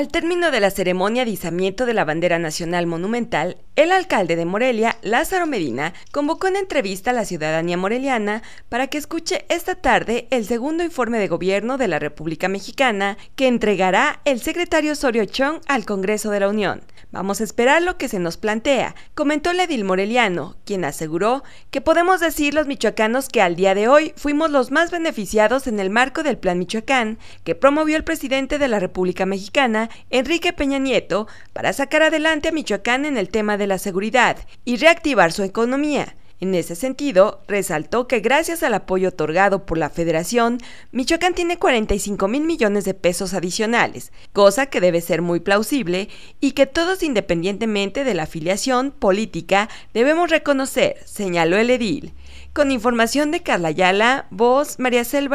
Al término de la ceremonia de izamiento de la bandera nacional monumental, el alcalde de Morelia, Lázaro Medina, convocó en entrevista a la ciudadanía moreliana para que escuche esta tarde el segundo informe de gobierno de la República Mexicana que entregará el secretario Sorio Chong al Congreso de la Unión. Vamos a esperar lo que se nos plantea, comentó Ledil Moreliano, quien aseguró que podemos decir los michoacanos que al día de hoy fuimos los más beneficiados en el marco del Plan Michoacán que promovió el presidente de la República Mexicana, Enrique Peña Nieto, para sacar adelante a Michoacán en el tema de la seguridad y reactivar su economía. En ese sentido, resaltó que gracias al apoyo otorgado por la Federación, Michoacán tiene 45 mil millones de pesos adicionales, cosa que debe ser muy plausible y que todos, independientemente de la afiliación política, debemos reconocer, señaló el edil. Con información de Carla Ayala, voz María Cel